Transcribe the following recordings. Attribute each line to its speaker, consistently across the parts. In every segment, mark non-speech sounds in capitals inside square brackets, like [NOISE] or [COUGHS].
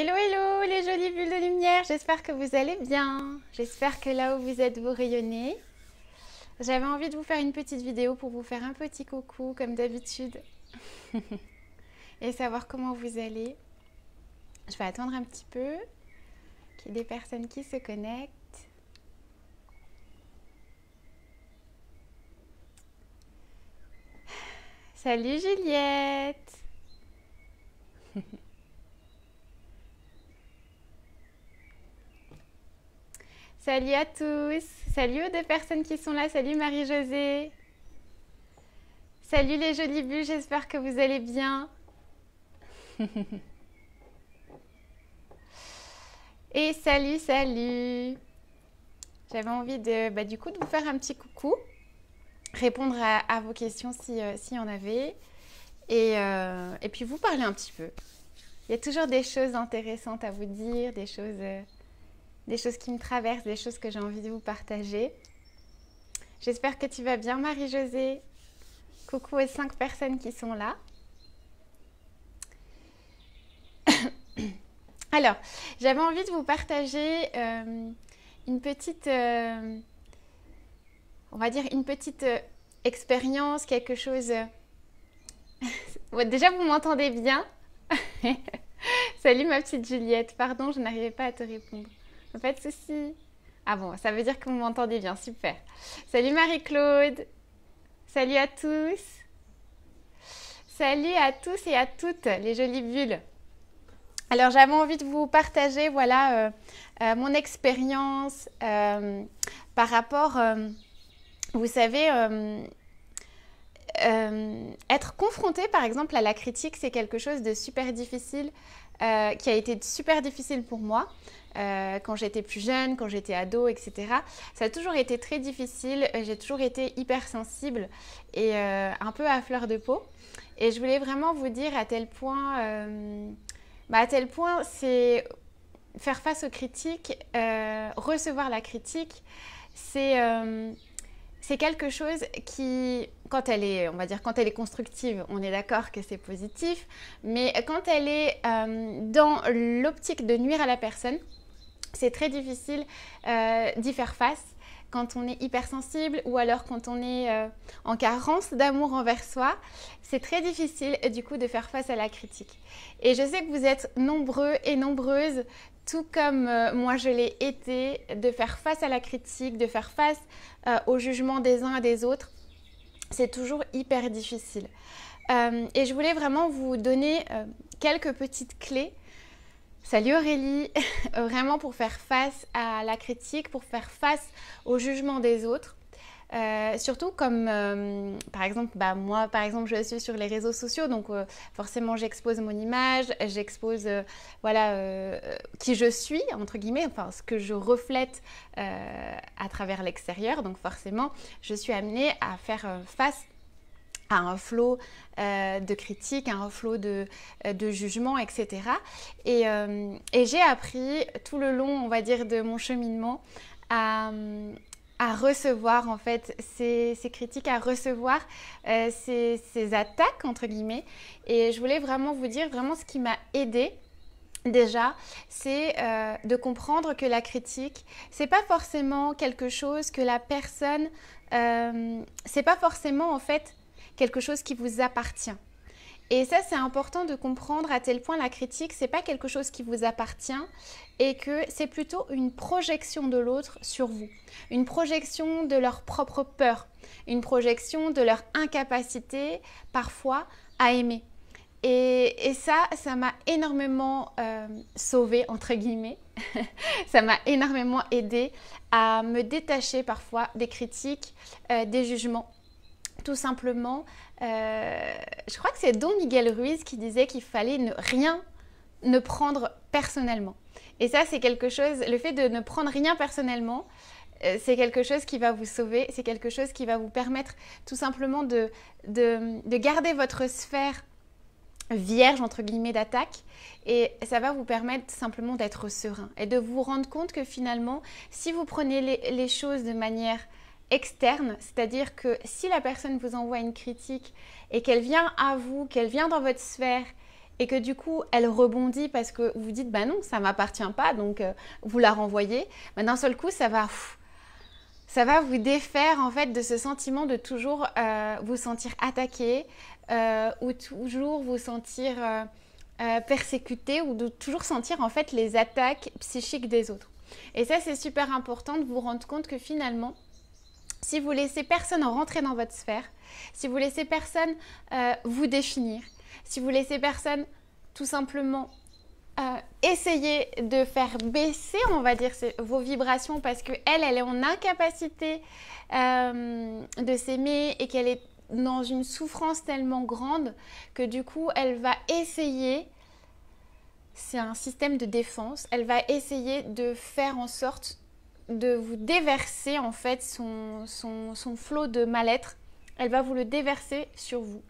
Speaker 1: Hello, hello les jolies bulles de lumière, j'espère que vous allez bien, j'espère que là où vous êtes, vous rayonnez. J'avais envie de vous faire une petite vidéo pour vous faire un petit coucou comme d'habitude [LAUGHS] et savoir comment vous allez. Je vais attendre un petit peu qu'il y ait des personnes qui se connectent. Salut Juliette Salut à tous. Salut aux deux personnes qui sont là. Salut Marie-Josée. Salut les jolies bulles. J'espère que vous allez bien. [LAUGHS] Et salut, salut. J'avais envie de, bah, du coup, vous faire un petit coucou, répondre à, vos questions si, y euh, en avait, euh, et, puis vous parler un petit peu. Il y a toujours des choses intéressantes à vous dire, des choses. Euh, des choses qui me traversent, des choses que j'ai envie de vous partager. J'espère que tu vas bien, Marie-Josée. Coucou aux cinq personnes qui sont là. [COUGHS] Alors, j'avais envie de vous partager euh, une petite, euh, on va dire une petite euh, expérience, quelque chose. [LAUGHS] Déjà, vous m'entendez bien [LAUGHS] Salut ma petite Juliette, pardon, je n'arrivais pas à te répondre. Pas de souci. Ah bon, ça veut dire que vous m'entendez bien, super. Salut Marie-Claude. Salut à tous. Salut à tous et à toutes les jolies bulles. Alors j'avais envie de vous partager voilà euh, euh, mon expérience euh, par rapport, vous savez, être confronté par exemple à la critique, c'est quelque chose de super difficile, qui a été super difficile pour moi. Euh, quand j'étais plus jeune, quand j'étais ado, etc. Ça a toujours été très difficile, j'ai toujours été hypersensible et euh, un peu à fleur de peau. Et je voulais vraiment vous dire à tel point, euh, bah, à tel point c'est faire face aux critiques, recevoir la critique, c'est c'est quelque chose qui, quand elle est, on va dire, quand elle est constructive, on est d'accord que c'est positif, mais quand elle est dans l'optique de nuire à la personne, c'est très difficile euh, d'y faire face quand on est hypersensible ou alors quand on est euh, en carence d'amour envers soi, c'est très difficile du coup de faire face à la critique. Et je sais que vous êtes nombreux et nombreuses, tout comme euh, moi je l'ai été, de faire face à la critique, de faire face au jugement des uns et des autres. C'est toujours hyper difficile. et je voulais vraiment vous donner quelques petites clés Salut Aurélie [LAUGHS] Vraiment pour faire face à la critique, pour faire face au jugement des autres. Euh, surtout comme, euh, par exemple, bah, moi, par exemple, je suis sur les réseaux sociaux, donc euh, forcément, j'expose mon image, j'expose, voilà, qui je suis, entre guillemets, enfin, ce que je reflète à travers l'extérieur. Donc forcément, je suis amenée à faire face à un flot euh, de critiques, à un flot de, euh, de jugements, etc. Et, euh, et j'ai appris tout le long, on va dire, de mon cheminement à, à recevoir en fait ces, ces critiques, à recevoir ces, ces, attaques, entre guillemets. Et je voulais vraiment vous dire vraiment ce qui m'a aidé Déjà, c'est de comprendre que la critique, c'est pas forcément quelque chose que la personne, euh, c'est pas forcément en fait quelque chose qui vous appartient. Et ça, c'est important de comprendre à tel point la critique, c'est pas quelque chose qui vous appartient et que c'est plutôt une projection de l'autre sur vous, une projection de leur propre peur, une projection de leur incapacité parfois à aimer. Et, ça, ça m'a énormément sauvé euh, sauvée, entre guillemets. [LAUGHS] ça m'a énormément aidé à me détacher parfois des critiques, euh, des jugements tout simplement, euh, je crois que c'est Don Miguel Ruiz qui disait qu'il fallait ne rien ne prendre personnellement. Et ça, c'est quelque chose, le fait de ne prendre rien personnellement, euh, c'est quelque chose qui va vous sauver, c'est quelque chose qui va vous permettre tout simplement de, de, garder votre sphère vierge entre guillemets d'attaque et ça va vous permettre simplement d'être serein et de vous rendre compte que finalement si vous prenez les choses de manière externe, c'est-à-dire que si la personne vous envoie une critique et qu'elle vient à vous, qu'elle vient dans votre sphère, et que du coup elle rebondit parce que vous dites bah non ça m'appartient pas donc euh, vous la renvoyez bah, d'un seul coup ça va ça va vous défaire en fait de ce sentiment de toujours euh, vous sentir attaqué euh, ou toujours vous sentir persécuté ou de toujours sentir en fait les attaques psychiques des autres et ça c'est super important de vous rendre compte que finalement si vous laissez personne rentrer dans votre sphère, si vous laissez personne euh, vous définir, si vous laissez personne tout simplement euh, essayer de faire baisser, on va dire, vos vibrations parce qu'elle, elle est en incapacité euh, de s'aimer et qu'elle est dans une souffrance tellement grande que du coup, elle va essayer, c'est un système de défense, elle va essayer de faire en sorte de vous déverser en fait son, flot de mal-être. Elle va vous le déverser sur vous.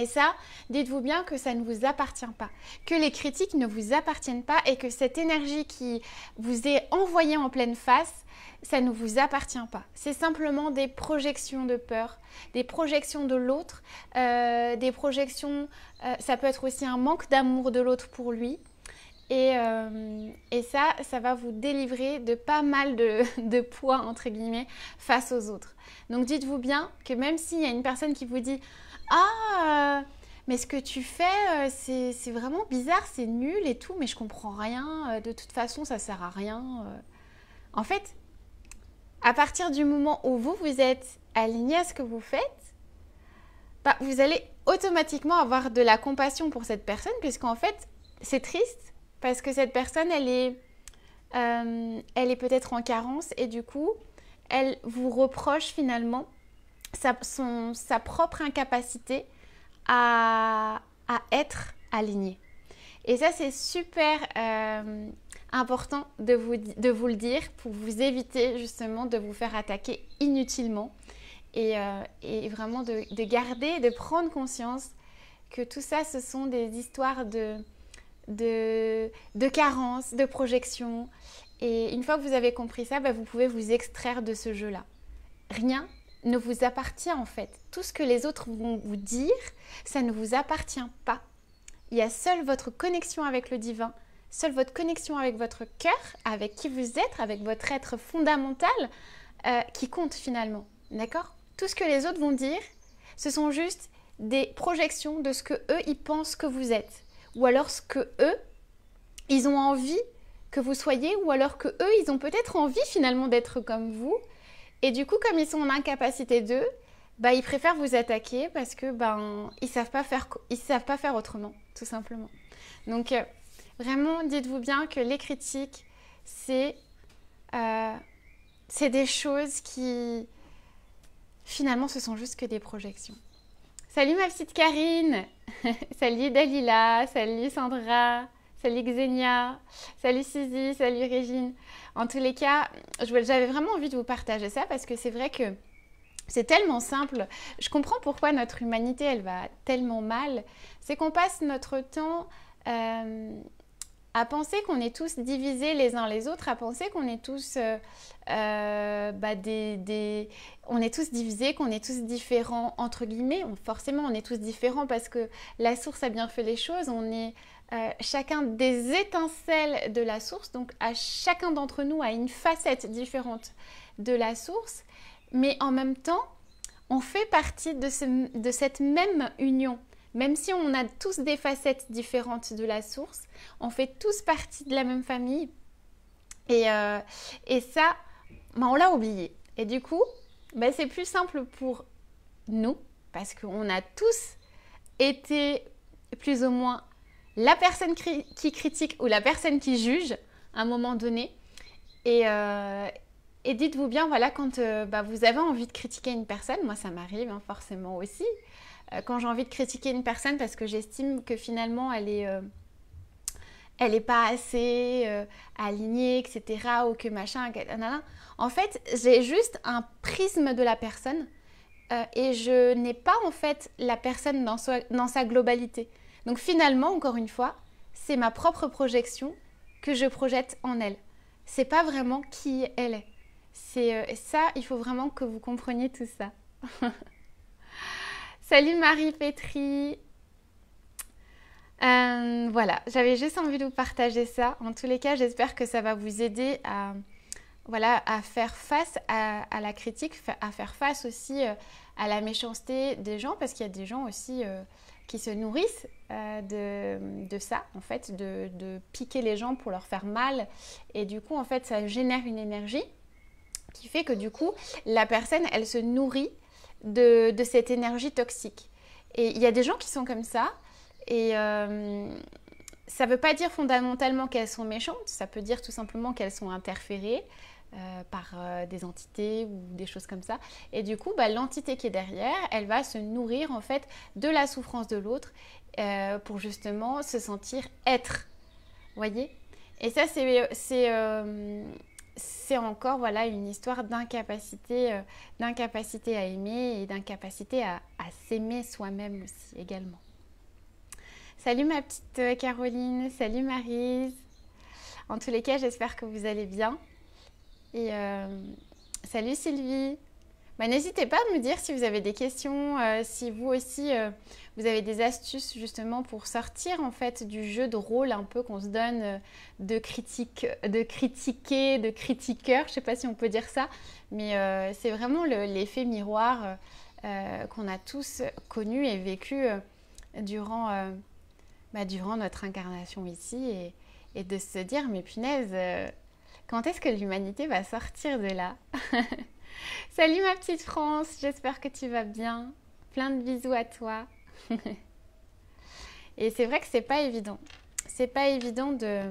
Speaker 1: Et ça, dites-vous bien que ça ne vous appartient pas, que les critiques ne vous appartiennent pas et que cette énergie qui vous est envoyée en pleine face, ça ne vous appartient pas. C'est simplement des projections de peur, des projections de l'autre, euh, des projections, euh, ça peut être aussi un manque d'amour de l'autre pour lui, euh, et, ça, ça va vous délivrer de pas mal [LAUGHS] de, poids, entre guillemets, face aux autres. Donc dites-vous bien que même s'il y a une personne qui vous dit Ah, euh, mais ce que tu fais, euh, c'est vraiment bizarre, c'est nul et tout, mais je comprends rien, de toute façon, ça sert à rien. En fait, à partir du moment où vous, vous êtes aligné à ce que vous faites, bah, vous allez automatiquement avoir de la compassion pour cette personne, puisqu'en fait, c'est triste, parce que cette personne, elle est, euh, elle est peut-être en carence et du coup, elle vous reproche finalement sa, propre incapacité à, à être alignée. Et ça, c'est super euh, important de vous, de vous, le dire pour vous éviter justement de vous faire attaquer inutilement et, euh, vraiment de, garder, de prendre conscience que tout ça, ce sont des histoires de, de, carence, de projection Et une fois que vous avez compris ça, bah, vous pouvez vous extraire de ce jeu-là. Rien ne vous appartient en fait. Tout ce que les autres vont vous dire, ça ne vous appartient pas. Il y a seule votre connexion avec le divin, seule votre connexion avec votre cœur, avec qui vous êtes, avec votre être fondamental, euh, qui compte finalement. D'accord Tout ce que les autres vont dire, ce sont juste des projections de ce que eux ils pensent que vous êtes ou alors ce que eux, ils ont envie que vous soyez, ou alors que eux, ils ont peut-être envie finalement d'être comme vous. Et du coup, comme ils sont en incapacité d'eux, bah, ils préfèrent vous attaquer parce que ben ils savent pas faire ils savent pas faire autrement, tout simplement. Donc euh, vraiment, dites-vous bien que les critiques, c'est euh, c'est des choses qui finalement ce sont juste que des projections. Salut ma petite Karine [LAUGHS] Salut Dalila, salut Sandra, salut Xenia, salut Suzy, salut Régine. En tous les cas, j'avais vraiment envie de vous partager ça parce que c'est vrai que c'est tellement simple. Je comprends pourquoi notre humanité, elle va tellement mal. C'est qu'on passe notre temps... Euh, à penser qu'on est tous divisés les uns les autres, à penser qu'on est tous euh, euh, bah, des, on est tous divisés, qu'on est tous différents entre guillemets. forcément, on est tous différents parce que la source a bien fait les choses. On est euh, chacun des étincelles de la source, donc à chacun d'entre nous a une facette différente de la source, mais en même temps, on fait partie de, ce, de cette même union. Même si on a tous des facettes différentes de la source, on fait tous partie de la même famille. Et, euh, ça, ben, on l'a oublié. Et du coup, ben, c'est plus simple pour nous, parce qu'on a tous été plus ou moins la personne qui critique ou la personne qui juge à un moment donné. Et, euh, dites-vous bien, voilà, quand euh, ben, vous avez envie de critiquer une personne, moi ça m'arrive hein, forcément aussi, euh, quand j'ai envie de critiquer une personne parce que j'estime que finalement elle est euh, elle n'est pas assez euh, alignée, etc., ou que machin, En fait, j'ai juste un prisme de la personne et je n'ai pas en fait la personne dans, sa globalité. Donc finalement, encore une fois, c'est ma propre projection que je projette en elle. C'est pas vraiment qui elle est. C'est ça, il faut vraiment que vous compreniez tout ça. [LAUGHS] Salut Marie Pétri. Euh, voilà, j'avais juste envie de vous partager ça. En tous les cas, j'espère que ça va vous aider à, voilà, à faire face à, la critique, à faire face aussi euh, à la méchanceté des gens, parce qu'il y a des gens aussi euh, qui se nourrissent de, ça, en fait, de, de, piquer les gens pour leur faire mal. Et du coup, en fait, ça génère une énergie qui fait que du coup, la personne, elle se nourrit de, cette énergie toxique. Et il y a des gens qui sont comme ça, et euh, ça ne veut pas dire fondamentalement qu'elles sont méchantes, ça peut dire tout simplement qu'elles sont interférées euh, par euh, des entités ou des choses comme ça. Et du coup, bah, l'entité qui est derrière, elle va se nourrir en fait de la souffrance de l'autre pour justement se sentir être. Voyez Et ça, c'est c'est encore voilà une histoire d'incapacité euh, d'incapacité à aimer et d'incapacité à, s'aimer soi-même aussi également. Salut ma petite euh, Caroline, salut Marise. En tous les cas, j'espère que vous allez bien. Et euh, salut Sylvie. Bah, n'hésitez pas à me dire si vous avez des questions, euh, si vous aussi euh, vous avez des astuces justement pour sortir en fait du jeu de rôle un peu qu'on se donne euh, de critique, de critiquer, de critiqueur, je ne sais pas si on peut dire ça, mais c'est vraiment l'effet miroir qu'on a tous connu et vécu durant, bah, durant notre incarnation ici et, de se dire mais punaise, quand est-ce que l'humanité va sortir de là [LAUGHS] Salut ma petite France, j'espère que tu vas bien. Plein de bisous à toi. [LAUGHS] Et c'est vrai que c'est pas évident. C'est pas évident de,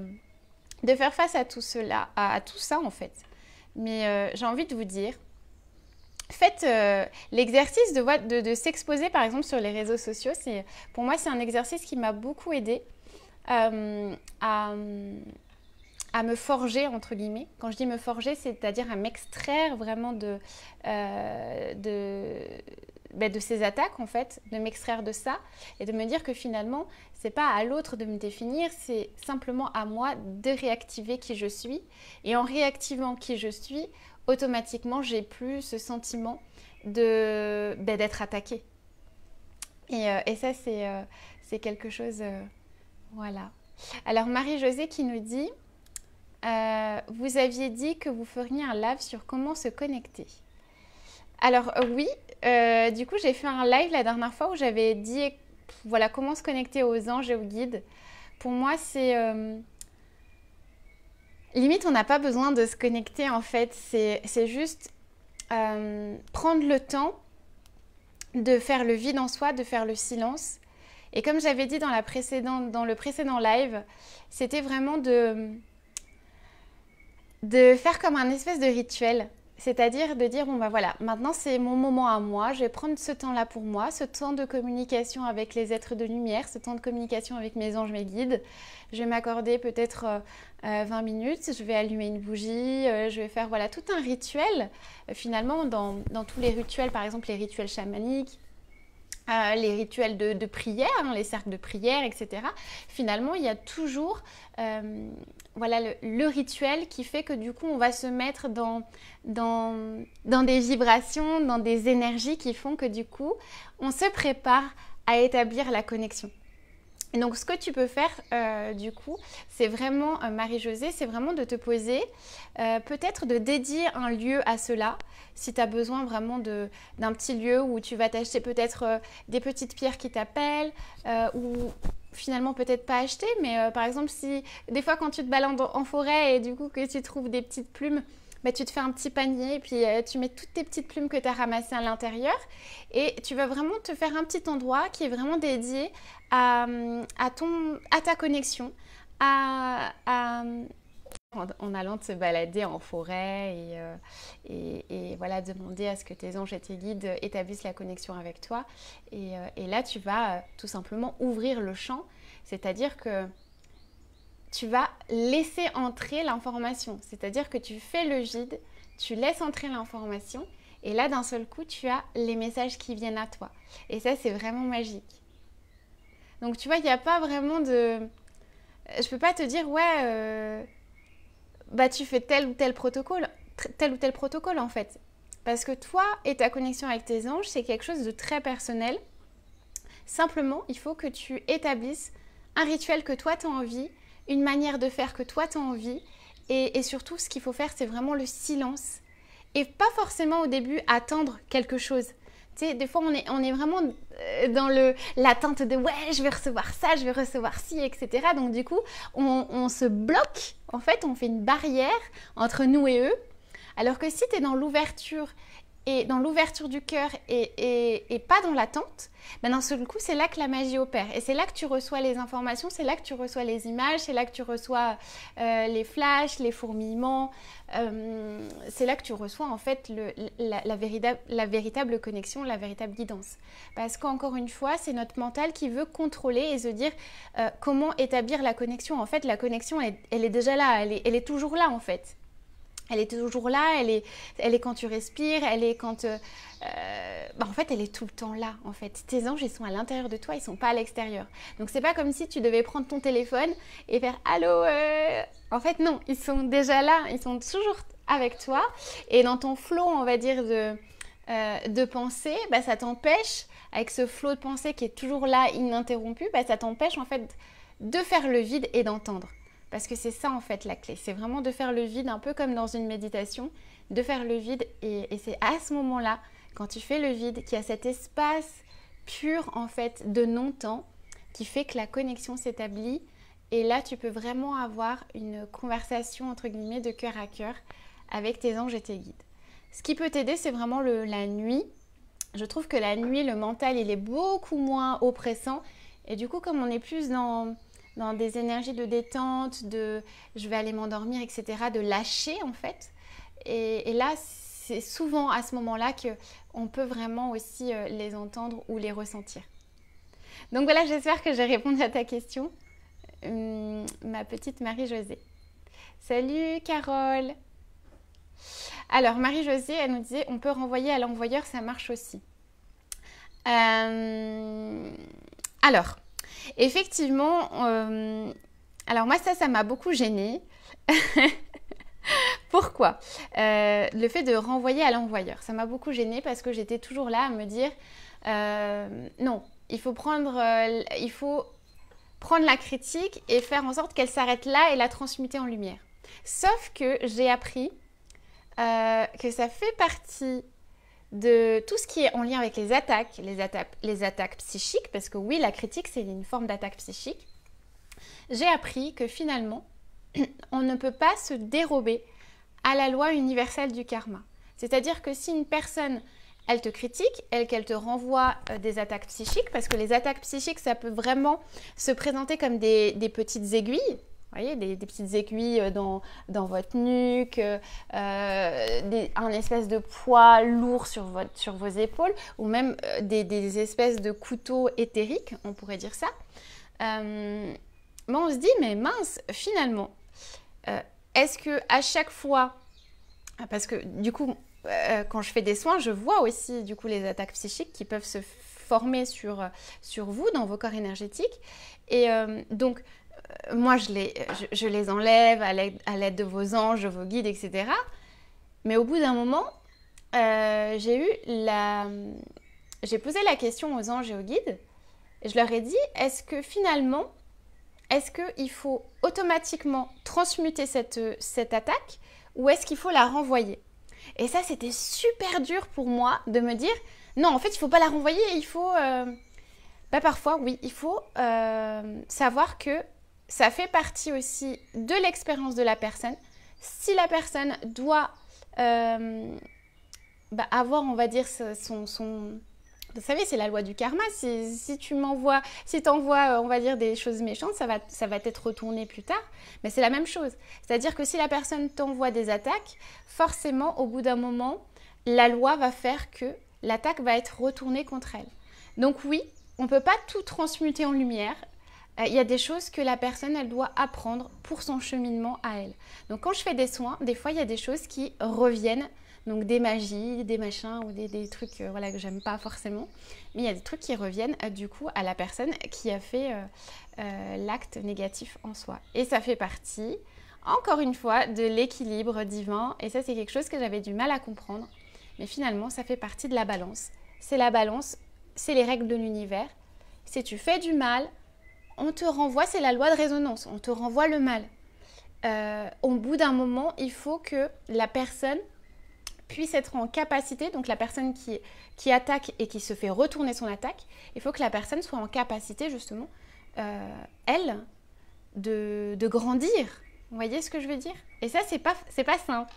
Speaker 1: de faire face à tout cela, à, tout ça en fait. Mais euh, j'ai envie de vous dire, faites euh, l'exercice de, s'exposer par exemple sur les réseaux sociaux. Pour moi, c'est un exercice qui m'a beaucoup aidé euh, à à me forger, entre guillemets. Quand je dis me forger, c'est-à-dire à, m'extraire vraiment de, euh, ben, de, ces attaques, en fait, de m'extraire de ça et de me dire que finalement, c'est pas à l'autre de me définir, c'est simplement à moi de réactiver qui je suis. Et en réactivant qui je suis, automatiquement, j'ai plus ce sentiment de ben, d'être attaqué. Euh, et, ça, c'est euh, quelque chose. voilà. Alors, Marie-Josée qui nous dit euh, vous aviez dit que vous feriez un live sur comment se connecter. Alors euh, oui, euh, du coup j'ai fait un live la dernière fois où j'avais dit voilà comment se connecter aux anges et aux guides. Pour moi c'est limite on n'a pas besoin de se connecter en fait, c'est juste prendre le temps de faire le vide en soi, de faire le silence. Et comme j'avais dit dans, la précédente, dans le précédent live, c'était vraiment de de faire comme un espèce de rituel. C'est-à-dire de dire, bon ben voilà, maintenant c'est mon moment à moi, je vais prendre ce temps-là pour moi, ce temps de communication avec les êtres de lumière, ce temps de communication avec mes anges, mes guides. Je vais m'accorder peut-être 20 euh, euh, minutes, je vais allumer une bougie, euh, je vais faire voilà tout un rituel. finalement, dans tous les rituels, par exemple les rituels chamaniques, euh, les rituels de, prière, hein, les cercles de prière, etc. Finalement, il y a toujours euh, voilà, le, rituel qui fait que du coup, on va se mettre dans des vibrations, dans des énergies qui font que du coup, on se prépare à établir la connexion. Donc ce que tu peux faire euh, du coup, c'est vraiment, euh, Marie-Josée, c'est vraiment de te poser, euh, peut-être de dédier un lieu à cela, si tu as besoin vraiment d'un petit lieu où tu vas t'acheter peut-être des petites pierres qui t'appellent, ou finalement peut-être pas acheter, mais par exemple si des fois quand tu te balades en forêt et du coup que tu trouves des petites plumes, bah, tu te fais un petit panier et puis euh, tu mets toutes tes petites plumes que tu as ramassées à l'intérieur et tu vas vraiment te faire un petit endroit qui est vraiment dédié à, euh, ton, à ta connexion, à, en, allant te balader en forêt euh, et, et, voilà demander à ce que tes anges et tes guides établissent la connexion avec toi. Et, là, tu vas tout simplement ouvrir le champ, c'est-à-dire que tu vas laisser entrer l'information. C'est-à-dire que tu fais le guide, tu laisses entrer l'information et là, d'un seul coup, tu as les messages qui viennent à toi. Et ça, c'est vraiment magique. Donc, tu vois, il n'y a pas vraiment de... Je ne peux pas te dire, ouais, euh, bah tu fais tel ou tel protocole, tel ou tel protocole en fait. Parce que toi et ta connexion avec tes anges, c'est quelque chose de très personnel. Simplement, il faut que tu établisses un rituel que toi, tu as envie une manière de faire que toi tu as envie. Et, surtout, ce qu'il faut faire, c'est vraiment le silence. Et pas forcément au début attendre quelque chose. Tu sais, des fois, on est, on est vraiment euh, dans le, l'attente de ouais, je vais recevoir ça, je vais recevoir ci, etc. Donc, du coup, on, on se bloque. En fait, on fait une barrière entre nous et eux. Alors que si tu es dans l'ouverture et dans l'ouverture du cœur et, pas dans l'attente, ben d'un seul coup, c'est là que la magie opère. Et c'est là que tu reçois les informations, c'est là que tu reçois les images, c'est là que tu reçois euh, les flashs, les fourmillements. Euh, c'est là que tu reçois en fait la, véritable, connexion, la véritable guidance. Parce qu'encore une fois, c'est notre mental qui veut contrôler et se dire euh, comment établir la connexion. En fait, la connexion, elle, est déjà là, elle est, elle est toujours là en fait. Elle est toujours là, elle est, elle est quand tu respires, elle est quand... Euh, euh, bah, en fait, elle est tout le temps là, en fait. Tes anges, ils sont à l'intérieur de toi, ils sont pas à l'extérieur. Donc, c'est pas comme si tu devais prendre ton téléphone et faire « Allô euh En fait, non, ils sont déjà là, ils sont toujours avec toi. Et dans ton flot, on va dire, de, de pensée, bah, ça t'empêche, avec ce flot de pensée qui est toujours là, ininterrompu, bah, ça t'empêche, en fait, de faire le vide et d'entendre. Parce que c'est ça en fait la clé. C'est vraiment de faire le vide, un peu comme dans une méditation, de faire le vide. Et, c'est à ce moment-là, quand tu fais le vide, qu'il y a cet espace pur en fait de non-temps qui fait que la connexion s'établit. Et là, tu peux vraiment avoir une conversation entre guillemets de cœur à cœur avec tes anges et tes guides. Ce qui peut t'aider, c'est vraiment la nuit. Je trouve que la nuit, le mental, il est beaucoup moins oppressant. Et du coup, comme on est plus dans dans des énergies de détente, de je vais aller m'endormir, etc., de lâcher en fait. Et, là, c'est souvent à ce moment-là que on peut vraiment aussi euh, les entendre ou les ressentir. Donc voilà, j'espère que j'ai répondu à ta question, hum, ma petite Marie-Josée. Salut Carole Alors Marie-Josée, elle nous disait, on peut renvoyer à l'envoyeur, ça marche aussi. Euh, alors, Effectivement, euh, alors moi ça, ça m'a beaucoup gênée. [LAUGHS] Pourquoi euh, Le fait de renvoyer à l'envoyeur, ça m'a beaucoup gênée parce que j'étais toujours là à me dire euh, non, il faut prendre, il faut prendre la critique et faire en sorte qu'elle s'arrête là et la transmuter en lumière. Sauf que j'ai appris que ça fait partie de tout ce qui est en lien avec les attaques, les attaques, psychiques, parce que oui, la critique, c'est une forme d'attaque psychique, j'ai appris que finalement, [CLEARS THROAT] on ne peut pas se dérober à la loi universelle du karma. C'est-à-dire que si une personne, elle te critique, elle qu'elle te renvoie euh, des attaques psychiques, parce que les attaques psychiques, ça peut vraiment se présenter comme des petites aiguilles voyez, des, petites aiguilles euh, dans, dans votre nuque, euh, euh, un espèce de poids lourd sur, votre, sur vos épaules, ou même des, espèces de couteaux éthériques, on pourrait dire ça. Euh, on se dit, mais mince, finalement, est-ce que à chaque fois, parce que du coup, quand je fais des soins, je vois aussi du coup les attaques psychiques qui peuvent se former sur, sur vous, dans vos corps énergétiques. Et donc, moi je les, je, les enlève à l'aide de vos anges, de vos guides, etc. Mais au bout d'un moment, euh, j'ai eu la... J'ai posé la question aux anges et aux guides. Et je leur ai dit, est-ce que finalement, est-ce qu'il faut automatiquement transmuter cette, attaque ou est-ce qu'il faut la renvoyer Et ça, c'était super dur pour moi de me dire, non, en fait, il ne faut pas la renvoyer, il faut... Euh, bah, parfois, oui, il faut euh, savoir que ça fait partie aussi de l'expérience de la personne. Si la personne doit euh, bah, avoir, on va dire, son, son vous savez, c'est la loi du karma. Si, tu m'envoies, si t'envoies, euh, on va dire, des choses méchantes, ça va, ça va t'être retourné plus tard. Mais c'est la même chose. C'est-à-dire que si la personne t'envoie des attaques, forcément, au bout d'un moment, la loi va faire que l'attaque va être retournée contre elle. Donc oui, on ne peut pas tout transmuter en lumière. Euh, il y a des choses que la personne, elle doit apprendre pour son cheminement à elle. Donc quand je fais des soins, des fois, il y a des choses qui reviennent, donc des magies, des machins ou des, trucs euh, voilà, que j'aime pas forcément, mais il y a des trucs qui reviennent euh, du coup à la personne qui a fait l'acte négatif en soi. Et ça fait partie, encore une fois, de l'équilibre divin, et ça c'est quelque chose que j'avais du mal à comprendre, mais finalement ça fait partie de la balance. C'est la balance, c'est les règles de l'univers. Si tu fais du mal, on te renvoie, c'est la loi de résonance, on te renvoie le mal. Euh, au bout d'un moment, il faut que la personne puisse être en capacité, donc la personne qui, attaque et qui se fait retourner son attaque, il faut que la personne soit en capacité justement, euh, elle, de, grandir. Vous voyez ce que je veux dire Et ça, c'est pas, pas simple.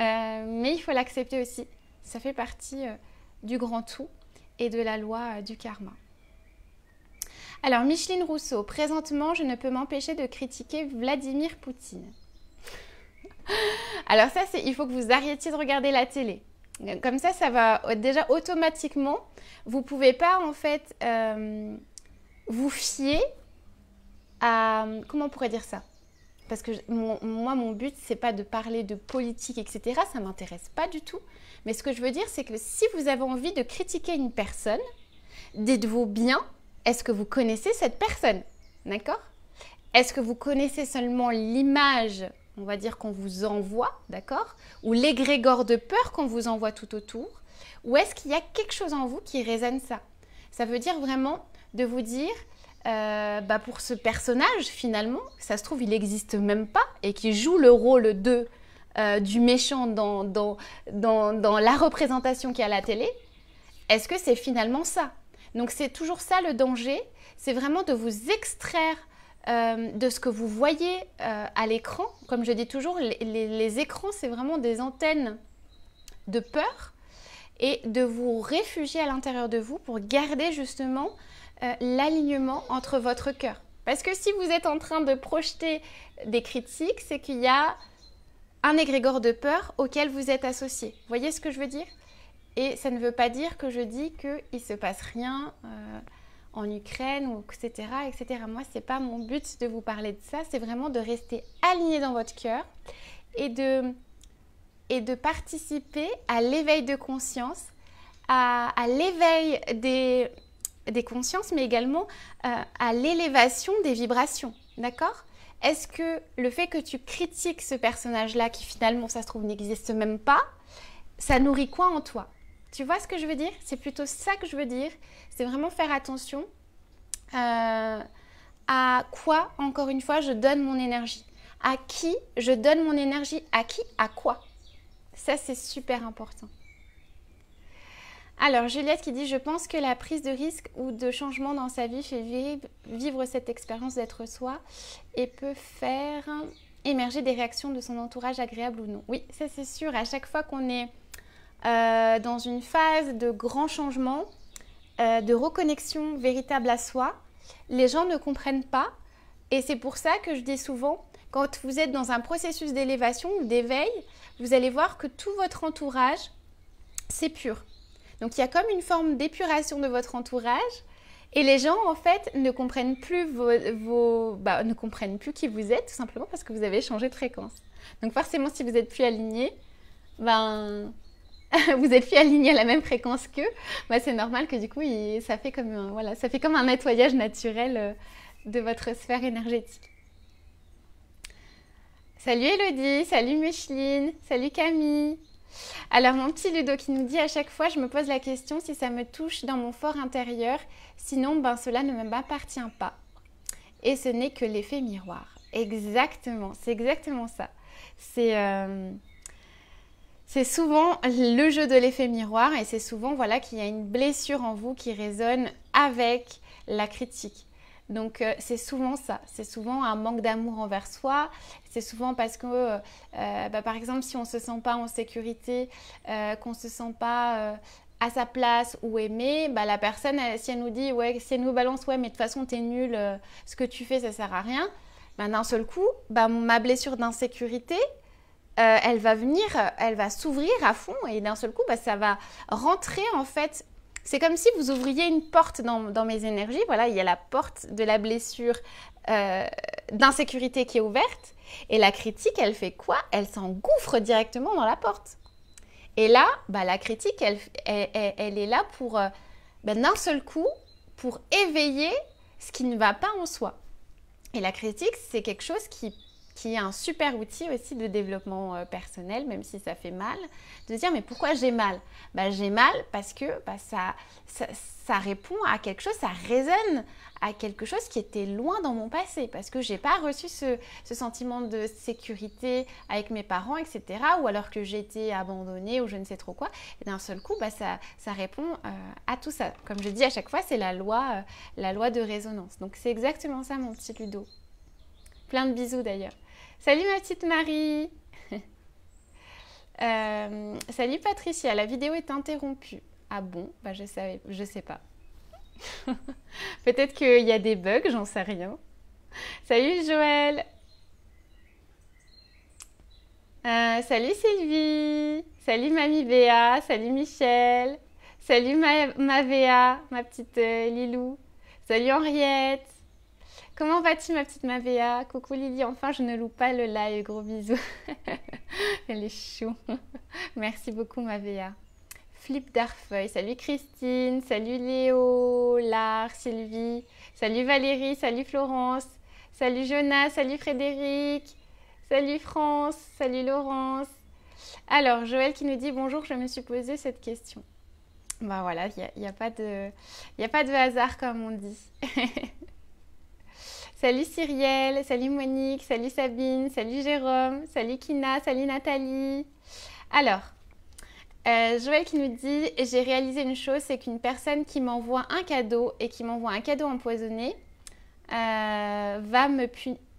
Speaker 1: Euh, mais il faut l'accepter aussi. Ça fait partie du grand tout et de la loi du karma. Alors, Micheline Rousseau, présentement, je ne peux m'empêcher de critiquer Vladimir Poutine. Alors ça, c'est il faut que vous arrêtiez de regarder la télé. Comme ça, ça va déjà automatiquement. Vous pouvez pas en fait euh, vous fier à comment on pourrait dire ça Parce que moi, mon but, c'est pas de parler de politique, etc. Ça m'intéresse pas du tout. Mais ce que je veux dire, c'est que si vous avez envie de critiquer une personne, dites vos biens, est-ce que vous connaissez cette personne D'accord Est-ce que vous connaissez seulement l'image, on va dire, qu'on vous envoie D'accord Ou l'égrégore de peur qu'on vous envoie tout autour Ou est-ce qu'il y a quelque chose en vous qui résonne ça Ça veut dire vraiment de vous dire, euh, bah pour ce personnage, finalement, ça se trouve, il n'existe même pas et qui joue le rôle de, euh, du méchant dans, dans, dans la représentation qu'il y a à la télé, est-ce que c'est finalement ça donc c'est toujours ça le danger, c'est vraiment de vous extraire euh, de ce que vous voyez euh, à l'écran. Comme je dis toujours, les, écrans, c'est vraiment des antennes de peur et de vous réfugier à l'intérieur de vous pour garder justement euh, l'alignement entre votre cœur. Parce que si vous êtes en train de projeter des critiques, c'est qu'il y a un égrégore de peur auquel vous êtes associé. Vous voyez ce que je veux dire et ça ne veut pas dire que je dis qu'il ne se passe rien euh, en Ukraine, ou etc., etc. Moi, ce n'est pas mon but de vous parler de ça, c'est vraiment de rester aligné dans votre cœur et de, et de participer à l'éveil de conscience, à, l'éveil des, consciences, mais également euh, à l'élévation des vibrations. D'accord Est-ce que le fait que tu critiques ce personnage-là, qui finalement, ça se trouve, n'existe même pas, ça nourrit quoi en toi tu vois ce que je veux dire C'est plutôt ça que je veux dire. C'est vraiment faire attention euh, à quoi, encore une fois, je donne mon énergie. À qui je donne mon énergie À qui À quoi Ça, c'est super important. Alors, Juliette qui dit Je pense que la prise de risque ou de changement dans sa vie fait vivre, vivre cette expérience d'être soi et peut faire émerger des réactions de son entourage agréable ou non. Oui, ça c'est sûr. À chaque fois qu'on est euh, dans une phase de grand changement, euh, de reconnexion véritable à soi. Les gens ne comprennent pas et c'est pour ça que je dis souvent, quand vous êtes dans un processus d'élévation ou d'éveil, vous allez voir que tout votre entourage s'épure. Donc il y a comme une forme d'épuration de votre entourage et les gens, en fait, ne comprennent plus vos, bah, ne comprennent plus qui vous êtes, tout simplement parce que vous avez changé de fréquence. Donc forcément, si vous êtes plus aligné, ben, [LAUGHS] vous êtes plus aligné à la même fréquence qu'eux, bah, c'est normal que du coup, il, ça, fait comme un, voilà, ça fait comme un nettoyage naturel euh, de votre sphère énergétique. Salut Elodie, salut Micheline, salut Camille. Alors mon petit Ludo qui nous dit à chaque fois, je me pose la question si ça me touche dans mon fort intérieur, sinon ben cela ne m'appartient pas. Et ce n'est que l'effet miroir. Exactement, c'est exactement ça. C'est euh, c'est souvent le jeu de l'effet miroir et c'est souvent voilà qu'il y a une blessure en vous qui résonne avec la critique. Donc euh, c'est souvent ça, c'est souvent un manque d'amour envers soi, c'est souvent parce que, euh, euh, bah, par exemple, si on ne se sent pas en sécurité, qu'on ne se sent pas à sa place ou aimé, bah, la personne, si elle nous dit, ouais, si elle nous balance, ouais, mais de toute façon, t'es nul, ce que tu fais, ça sert à rien, bah, d'un seul coup, bah, ma blessure d'insécurité, euh, elle va venir, elle va s'ouvrir à fond et d'un seul coup, bah, ça va rentrer en fait. C'est comme si vous ouvriez une porte dans, mes énergies. Voilà, il y a la porte de la blessure euh, d'insécurité qui est ouverte et la critique, elle fait quoi Elle s'engouffre directement dans la porte. Et là, bah, la critique, elle, est là pour, euh, bah, d'un seul coup, pour éveiller ce qui ne va pas en soi. Et la critique, c'est quelque chose qui qui est un super outil aussi de développement euh, personnel, même si ça fait mal, de dire mais pourquoi j'ai mal bah, J'ai mal parce que bah, ça, ça, répond à quelque chose, ça résonne à quelque chose qui était loin dans mon passé, parce que je n'ai pas reçu ce, sentiment de sécurité avec mes parents, etc., ou alors que j'étais été abandonnée ou je ne sais trop quoi, et d'un seul coup, bah, ça, répond euh, à tout ça. Comme je dis à chaque fois, c'est la loi, euh, la loi de résonance. Donc c'est exactement ça mon petit Ludo. Plein de bisous d'ailleurs. Salut ma petite Marie [LAUGHS] euh, Salut Patricia, la vidéo est interrompue. Ah bon bah je je sais pas. [LAUGHS] Peut-être qu'il y a des bugs, j'en sais rien. Salut Joël euh, Salut Sylvie Salut Mamie Béa Salut Michel Salut ma, ma ma petite euh, Lilou Salut Henriette Comment vas-tu ma petite Mavea Coucou Lily, enfin je ne loue pas le live, gros bisous. [LAUGHS] Elle est chou. [LAUGHS] Merci beaucoup Mavea. Flip d'Arfeuille, salut Christine, salut Léo, Lars, Sylvie, salut Valérie, salut Florence, salut Jonas, salut Frédéric, salut France, salut Laurence. Alors Joël qui nous dit bonjour, je me suis posé cette question. Bah voilà, il n'y pas de, y a pas de hasard comme on dit. [LAUGHS] Salut Cyrielle, salut Monique, salut Sabine, salut Jérôme, salut Kina, salut Nathalie. Alors, euh, Joël qui nous dit J'ai réalisé une chose, c'est qu'une personne qui m'envoie un cadeau et qui m'envoie un cadeau empoisonné euh, va, me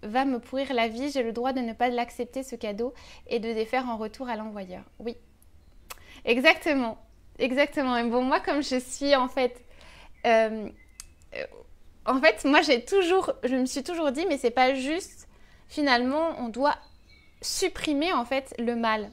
Speaker 1: va me pourrir la vie. J'ai le droit de ne pas l'accepter, ce cadeau, et de défaire en retour à l'envoyeur. Oui, exactement. Exactement. Et bon, moi, comme je suis en fait. Euh, en fait, moi, j'ai toujours, je me suis toujours dit, mais c'est pas juste. Finalement, on doit supprimer en fait le mal.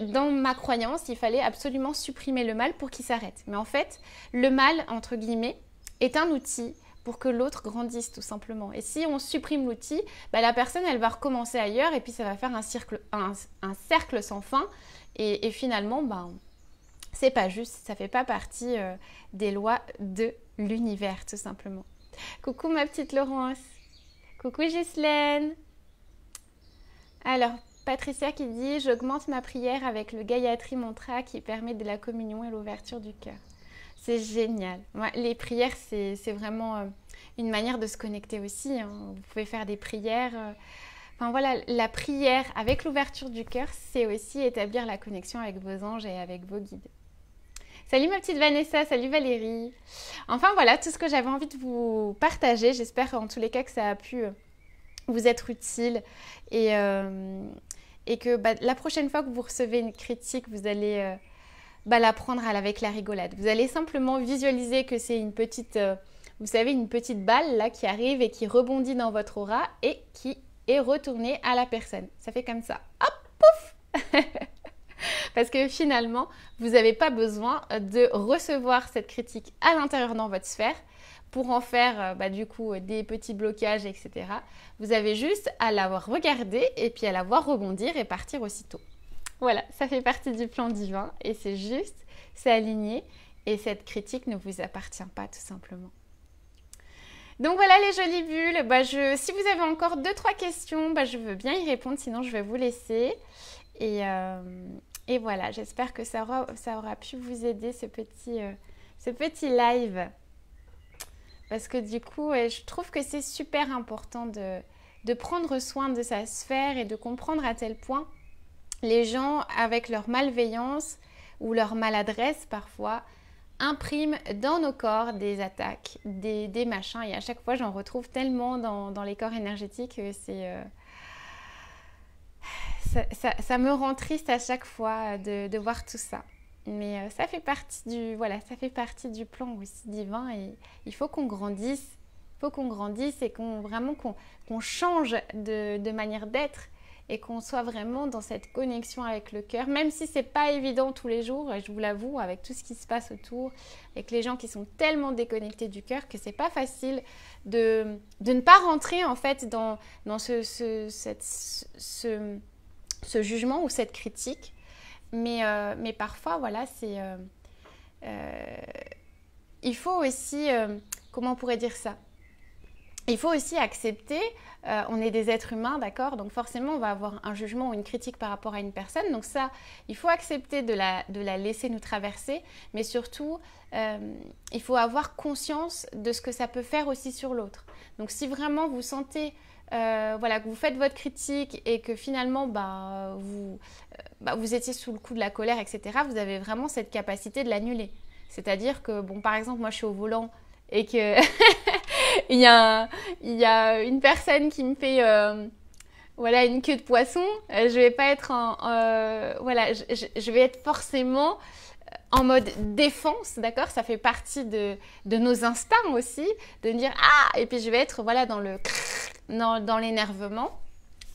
Speaker 1: dans ma croyance, il fallait absolument supprimer le mal pour qu'il s'arrête. Mais en fait, le mal entre guillemets est un outil pour que l'autre grandisse tout simplement. Et si on supprime l'outil, bah, la personne elle va recommencer ailleurs et puis ça va faire un cercle, un, cercle sans fin. Et, finalement, bah, c'est pas juste, ça fait pas partie euh, des lois de l'univers tout simplement. Coucou ma petite Laurence. Coucou Ghislaine. Alors, Patricia qui dit J'augmente ma prière avec le Gayatri Mantra qui permet de la communion et l'ouverture du cœur. C'est génial. les prières, c'est vraiment euh, une manière de se connecter aussi. Hein. Vous pouvez faire des prières. Euh. Enfin voilà, la prière avec l'ouverture du cœur, c'est aussi établir la connexion avec vos anges et avec vos guides. Salut ma petite Vanessa, salut Valérie. Enfin voilà tout ce que j'avais envie de vous partager. J'espère en tous les cas que ça a pu euh, vous être utile et, euh, et que bah, la prochaine fois que vous recevez une critique, vous allez euh, bah, la prendre avec la rigolade. Vous allez simplement visualiser que c'est une petite, vous savez, une petite balle là qui arrive et qui rebondit dans votre aura et qui est retournée à la personne. Ça fait comme ça. Hop, pouf [LAUGHS] [LAUGHS] Parce que finalement, vous n'avez pas besoin euh, de recevoir cette critique à l'intérieur dans votre sphère pour en faire euh, bah, du coup euh, des petits blocages, etc. Vous avez juste à l'avoir regardé et puis à la voir rebondir et partir aussitôt. Voilà, ça fait partie du plan divin et c'est juste, c'est aligné et cette critique ne vous appartient pas tout simplement. Donc voilà les jolies bulles, bah, si vous avez encore deux, trois questions, bah, je veux bien y répondre, sinon je vais vous laisser. Euh, et, voilà, j'espère que ça aura, pu vous aider, ce petit, euh, ce petit live. Parce que du coup, je trouve que c'est super important de, prendre soin de sa sphère et de comprendre à tel point les gens avec leur malveillance ou leur maladresse parfois impriment dans nos corps des attaques, des, machins. Et à chaque fois, j'en retrouve tellement dans, les corps énergétiques que euh, c'est ça, me rend triste à chaque fois euh, de, voir tout ça. Mais euh, ça fait partie du voilà, ça fait partie du plan aussi divin et il faut qu'on grandisse, faut qu'on grandisse et qu'on vraiment qu'on change de, de manière d'être et qu'on soit vraiment dans cette connexion avec le cœur, même si c'est pas évident tous les jours, je vous l'avoue, avec tout ce qui se passe autour, avec les gens qui sont tellement déconnectés du cœur que c'est pas facile de, de, ne pas rentrer en fait dans, dans ce, ce, cette, ce ce jugement ou cette critique. Mais, euh, mais parfois, voilà, c'est... Euh, euh, il faut aussi... comment on pourrait dire ça il faut aussi accepter, on est des êtres humains, d'accord Donc forcément, on va avoir un jugement ou une critique par rapport à une personne. Donc ça, il faut accepter de la, de la laisser nous traverser, mais surtout, il faut avoir conscience de ce que ça peut faire aussi sur l'autre. Donc si vraiment vous sentez euh, voilà, que vous faites votre critique et que finalement bah, vous, euh, bah, vous étiez sous le coup de la colère, etc., vous avez vraiment cette capacité de l'annuler. C'est-à-dire que, bon, par exemple, moi je suis au volant et que [LAUGHS] il, y a, il y a une personne qui me fait euh, voilà, une queue de poisson, je vais pas être en. voilà, je, vais être forcément en mode défense, d'accord Ça fait partie de, nos instincts aussi, de dire ah Et puis je vais être voilà dans le dans, l'énervement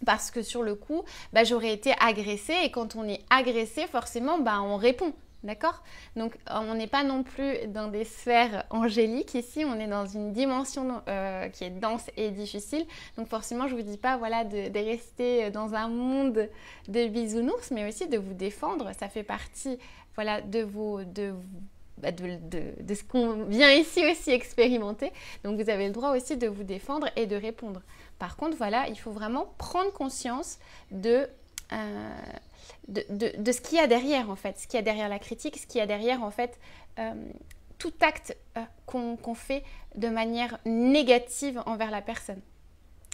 Speaker 1: parce que sur le coup, bah, j'aurais été agressée et quand on est agressé, forcément, bah, on répond. D'accord Donc on n'est pas non plus dans des sphères angéliques ici, on est dans une dimension euh, qui est dense et difficile. Donc forcément je ne vous dis pas voilà de, rester dans un monde de bisounours, mais aussi de vous défendre. Ça fait partie voilà de vos de bah, ce qu'on vient ici aussi expérimenter. Donc vous avez le droit aussi de vous défendre et de répondre. Par contre, voilà, il faut vraiment prendre conscience euh, de, de, ce qu'il y a derrière, en fait, ce qu'il y a derrière la critique, ce qu'il y a derrière, en fait, euh, tout acte euh, qu'on fait de manière négative envers la personne.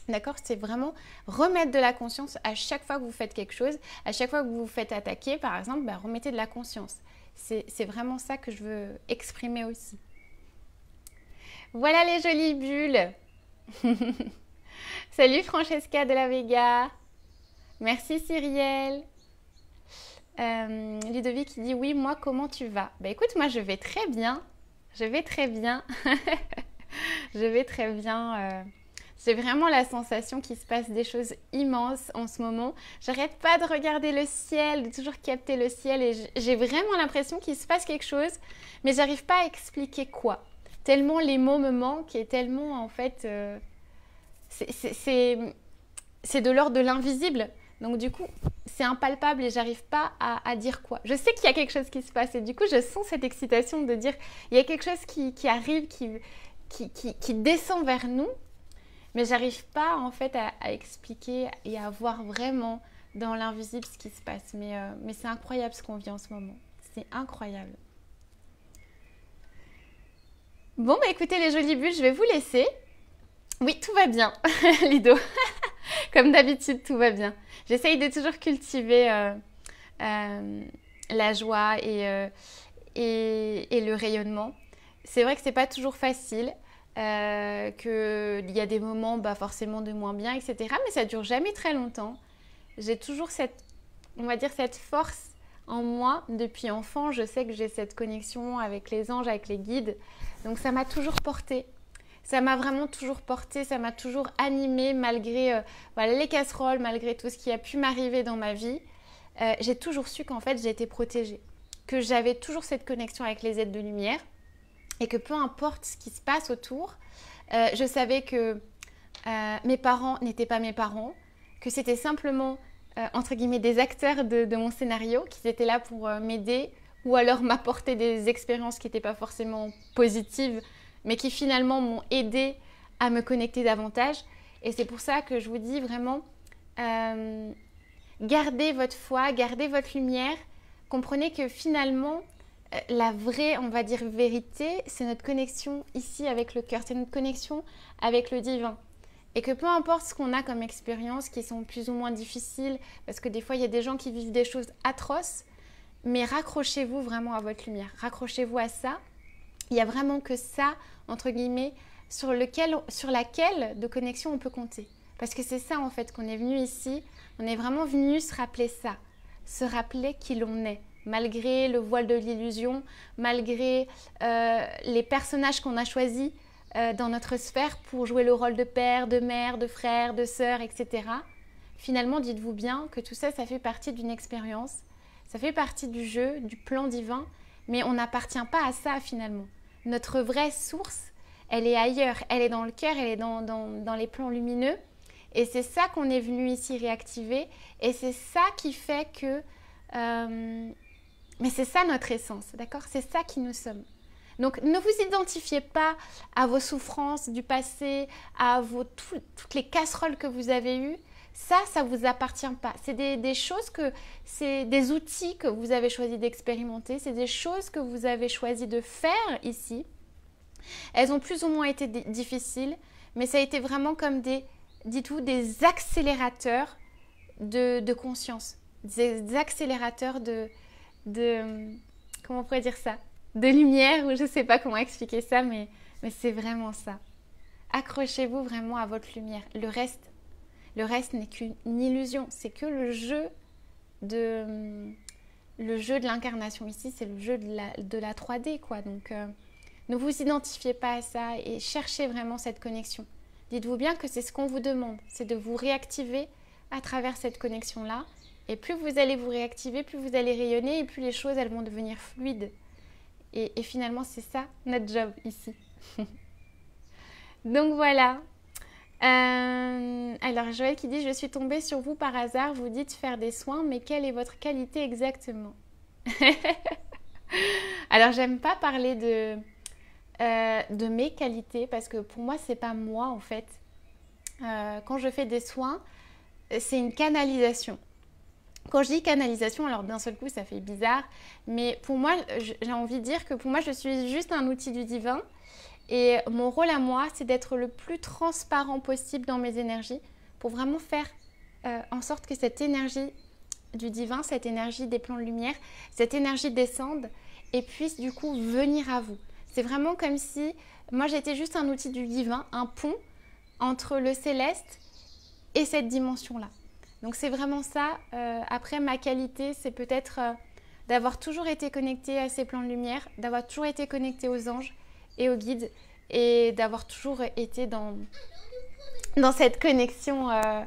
Speaker 1: D'accord C'est vraiment remettre de la conscience à chaque fois que vous faites quelque chose, à chaque fois que vous vous faites attaquer, par exemple, bah, remettez de la conscience. C'est vraiment ça que je veux exprimer aussi. Voilà les jolies bulles [LAUGHS] Salut Francesca de la Vega. Merci Cyrielle. Euh, Ludovic dit oui, moi comment tu vas Bah écoute, moi je vais très bien. Je vais très bien. [LAUGHS] je vais très bien. Euh. C'est vraiment la sensation qu'il se passe des choses immenses en ce moment. J'arrête pas de regarder le ciel, de toujours capter le ciel et j'ai vraiment l'impression qu'il se passe quelque chose, mais j'arrive pas à expliquer quoi. Tellement les mots me manquent et tellement en fait euh, c'est de l'ordre de l'invisible. Donc du coup, c'est impalpable et j'arrive pas à, dire quoi. Je sais qu'il y a quelque chose qui se passe et du coup, je sens cette excitation de dire il y a quelque chose qui, arrive, qui descend vers nous, mais j'arrive pas en fait à, expliquer et à voir vraiment dans l'invisible ce qui se passe. Mais, euh, mais c'est incroyable ce qu'on vit en ce moment. C'est incroyable. Bon, bah écoutez les jolies bulles, je vais vous laisser. Oui, tout va bien, [LAUGHS] Lido. [LAUGHS] Comme d'habitude, tout va bien. J'essaye de toujours cultiver euh, euh, la joie euh, et, le rayonnement. C'est vrai que c'est pas toujours facile, qu'il y a des moments bah, forcément de moins bien, etc. Mais ça dure jamais très longtemps. J'ai toujours cette, on va dire, cette force en moi depuis enfant. Je sais que j'ai cette connexion avec les anges, avec les guides. Donc ça m'a toujours portée ça m'a vraiment toujours porté, ça m'a toujours animé malgré euh, les casseroles, malgré tout ce qui a pu m'arriver dans ma vie. Euh, j'ai toujours su qu'en fait j'étais protégée, que j'avais toujours cette connexion avec les aides de lumière et que peu importe ce qui se passe autour, euh, je savais que mes parents n'étaient pas mes parents, que c'était simplement entre guillemets des acteurs de, mon scénario, qui étaient là pour m'aider ou alors m'apporter des expériences qui n'étaient pas forcément positives mais qui finalement m'ont aidé à me connecter davantage. Et c'est pour ça que je vous dis vraiment, euh, gardez votre foi, gardez votre lumière, comprenez que finalement, euh, la vraie, on va dire, vérité, c'est notre connexion ici avec le cœur, c'est notre connexion avec le divin. Et que peu importe ce qu'on a comme expérience, qui sont plus ou moins difficiles, parce que des fois, il y a des gens qui vivent des choses atroces, mais raccrochez-vous vraiment à votre lumière, raccrochez-vous à ça, il n'y a vraiment que ça, entre guillemets, sur, lequel, sur laquelle de connexion on peut compter. Parce que c'est ça en fait qu'on est venu ici, on est vraiment venu se rappeler ça, se rappeler qui l'on est, malgré le voile de l'illusion, malgré euh, les personnages qu'on a choisis euh, dans notre sphère pour jouer le rôle de père, de mère, de frère, de sœur, etc. Finalement, dites-vous bien que tout ça, ça fait partie d'une expérience, ça fait partie du jeu, du plan divin, mais on n'appartient pas à ça finalement notre vraie source, elle est ailleurs, elle est dans le cœur, elle est dans, les plans lumineux. Et c'est ça qu'on est venu ici réactiver. Et c'est ça qui fait que... Euh, mais c'est ça notre essence, d'accord C'est ça qui nous sommes. Donc ne vous identifiez pas à vos souffrances du passé, à toutes les casseroles que vous avez eues. Ça, ça ne vous appartient pas. C'est des, choses que, c'est des outils que vous avez choisi d'expérimenter, c'est des choses que vous avez choisi de faire ici. Elles ont plus ou moins été difficiles, mais ça a été vraiment comme des, dites-vous, des accélérateurs de, de, conscience, des accélérateurs de, de, comment on pourrait dire ça, de lumière, ou je ne sais pas comment expliquer ça, mais, mais c'est vraiment ça. Accrochez-vous vraiment à votre lumière. Le reste, le reste n'est qu'une illusion, c'est que le jeu de le jeu de l'incarnation ici, c'est le jeu de la, de 3D quoi. Donc euh, ne vous identifiez pas à ça et cherchez vraiment cette connexion. Dites-vous bien que c'est ce qu'on vous demande, c'est de vous réactiver à travers cette connexion là. Et plus vous allez vous réactiver, plus vous allez rayonner et plus les choses elles vont devenir fluides. et finalement c'est ça notre job ici. [LAUGHS] Donc voilà, euh, alors Joël qui dit je suis tombée sur vous par hasard, vous dites faire des soins, mais quelle est votre qualité exactement [LAUGHS] Alors j'aime pas parler de, euh, de mes qualités parce que pour moi c'est pas moi en fait. Euh, quand je fais des soins, c'est une canalisation. Quand je dis canalisation, alors d'un seul coup ça fait bizarre, mais pour moi j'ai envie de dire que pour moi je suis juste un outil du divin et mon rôle à moi, c'est d'être le plus transparent possible dans mes énergies pour vraiment faire euh, en sorte que cette énergie du divin, cette énergie des plans de lumière, cette énergie descende et puisse du coup venir à vous. C'est vraiment comme si moi j'étais juste un outil du divin, un pont entre le céleste et cette dimension-là. Donc c'est vraiment ça. Euh, après, ma qualité, c'est peut-être euh, d'avoir toujours été connecté à ces plans de lumière, d'avoir toujours été connecté aux anges, et au guide et d'avoir toujours été dans, dans cette connexion euh,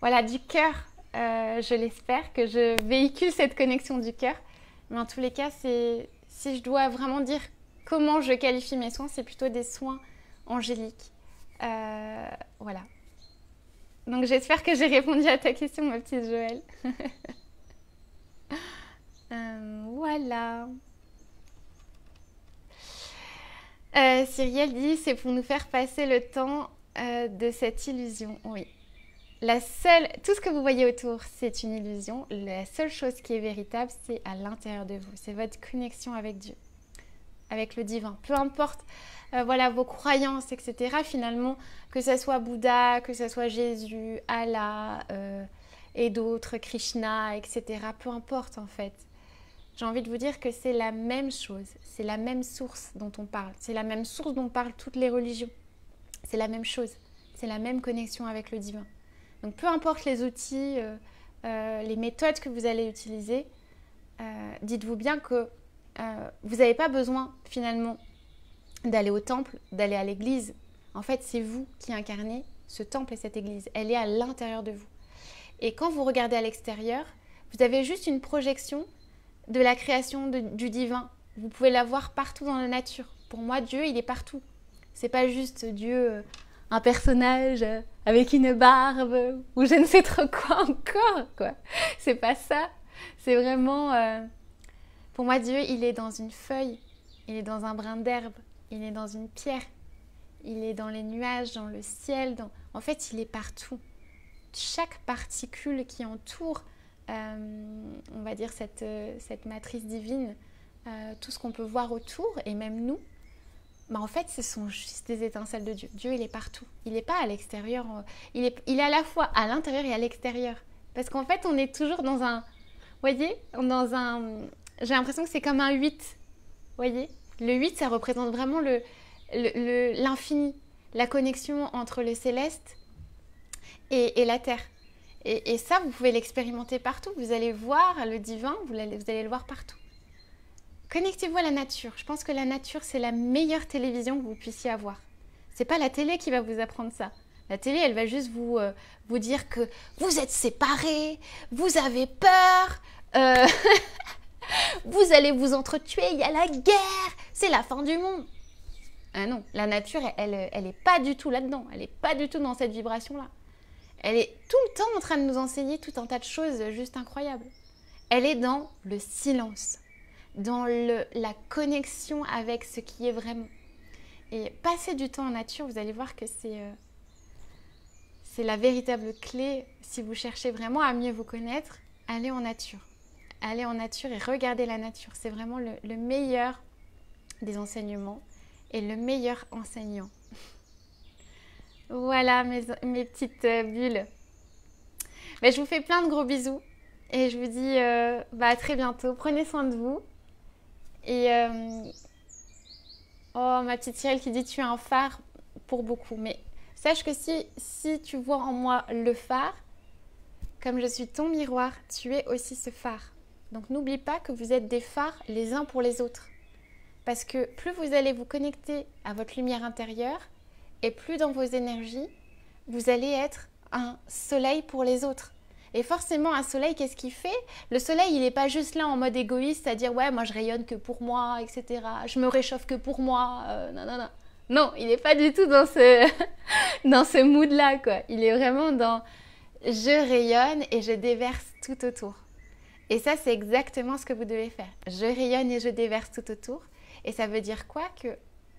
Speaker 1: voilà, du cœur. Euh, je l'espère que je véhicule cette connexion du cœur. Mais en tous les cas, c'est, si je dois vraiment dire comment je qualifie mes soins, c'est plutôt des soins angéliques. Euh, voilà. Donc j'espère que j'ai répondu à ta question, ma petite Joël. [LAUGHS] voilà. Euh, Cyrielle dit c'est pour nous faire passer le temps euh, de cette illusion. Oui. La seule, tout ce que vous voyez autour, c'est une illusion. La seule chose qui est véritable, c'est à l'intérieur de vous. C'est votre connexion avec Dieu, avec le divin. Peu importe, euh, voilà, vos croyances, etc. Finalement, que ce soit Bouddha, que ce soit Jésus, Allah et d'autres, Krishna, etc. Peu importe en fait j'ai envie de vous dire que c'est la même chose, c'est la même source dont on parle, c'est la même source dont parlent toutes les religions, c'est la même chose, c'est la même connexion avec le divin. Donc peu importe les outils, euh, euh, les méthodes que vous allez utiliser, euh, dites-vous bien que vous n'avez pas besoin finalement d'aller au temple, d'aller à l'église. En fait, c'est vous qui incarnez ce temple et cette église. Elle est à l'intérieur de vous. Et quand vous regardez à l'extérieur, vous avez juste une projection de la création du divin. Vous pouvez la voir partout dans la nature. Pour moi, Dieu, il est partout. C'est pas juste Dieu, euh, un personnage euh, avec une barbe ou je ne sais trop quoi encore, quoi. C'est pas ça. C'est vraiment. Euh, pour moi, Dieu, il est dans une feuille, il est dans un brin d'herbe, il est dans une pierre, il est dans les nuages, dans le ciel. Dans... En fait, il est partout. Chaque particule qui entoure euh, on va dire, cette, euh, cette matrice divine, euh, tout ce qu'on peut voir autour, et même nous, bah en fait, ce sont juste des étincelles de Dieu. Dieu, il est partout. Il n'est pas à l'extérieur. Il est, il à la fois à l'intérieur et à l'extérieur. Parce qu'en fait, on est toujours dans un. vous voyez Dans un. J'ai l'impression que c'est comme un 8. voyez Le 8, ça représente vraiment l'infini, le, le, la connexion entre le céleste et la terre. Et, ça, vous pouvez l'expérimenter partout. Vous allez voir le divin, vous allez, vous allez le voir partout. Connectez-vous à la nature. Je pense que la nature, c'est la meilleure télévision que vous puissiez avoir. C'est pas la télé qui va vous apprendre ça. La télé, elle va juste vous, euh, vous dire que vous êtes séparés, vous avez peur, euh, [LAUGHS] vous allez vous entretuer, il y a la guerre, c'est la fin du monde. Ah non, la nature, elle n'est pas du tout là-dedans, elle n'est pas du tout dans cette vibration-là. Elle est tout le temps en train de nous enseigner tout un tas de choses juste incroyables. Elle est dans le silence, dans la connexion avec ce qui est vraiment. Et passer du temps en nature, vous allez voir que euh, c'est la véritable clé si vous cherchez vraiment à mieux vous connaître. Allez en nature. Allez en nature et regardez la nature. C'est vraiment le meilleur des enseignements et le meilleur enseignant. Voilà mes, petites euh, bulles. Mais bah, je vous fais plein de gros bisous et je vous dis euh, bah, à très bientôt. Prenez soin de vous. Et euh, oh, ma petite Cyril qui dit tu es un phare pour beaucoup. Mais sache que si, si tu vois en moi le phare, comme je suis ton miroir, tu es aussi ce phare. Donc n'oublie pas que vous êtes des phares les uns pour les autres. Parce que plus vous allez vous connecter à votre lumière intérieure, et plus dans vos énergies, vous allez être un soleil pour les autres. Et forcément, un soleil, qu'est-ce qu'il fait Le soleil, il n'est pas juste là en mode égoïste à dire ouais, moi je rayonne que pour moi, etc. Je me réchauffe que pour moi. Euh, non, non, non. Non, il n'est pas du tout dans ce, [LAUGHS] dans ce mood-là, quoi. Il est vraiment dans je rayonne et je déverse tout autour. Et ça, c'est exactement ce que vous devez faire. Je rayonne et je déverse tout autour. Et ça veut dire quoi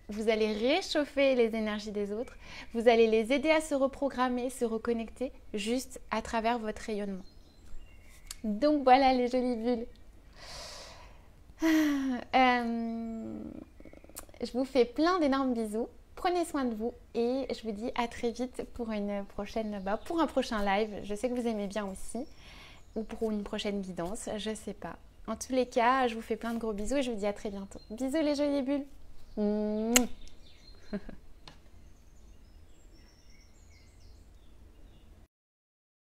Speaker 1: vous allez réchauffer les énergies des autres, vous allez les aider à se reprogrammer, se reconnecter juste à travers votre rayonnement. Donc voilà les jolies bulles. Ah, euh, je vous fais plein d'énormes bisous. Prenez soin de vous et je vous dis à très vite pour une prochaine bah, pour un prochain live. Je sais que vous aimez bien aussi ou pour une prochaine guidance, je ne sais pas. En tous les cas, je vous fais plein de gros bisous et je vous dis à très bientôt. Bisous les jolies bulles. 嗯，呵呵。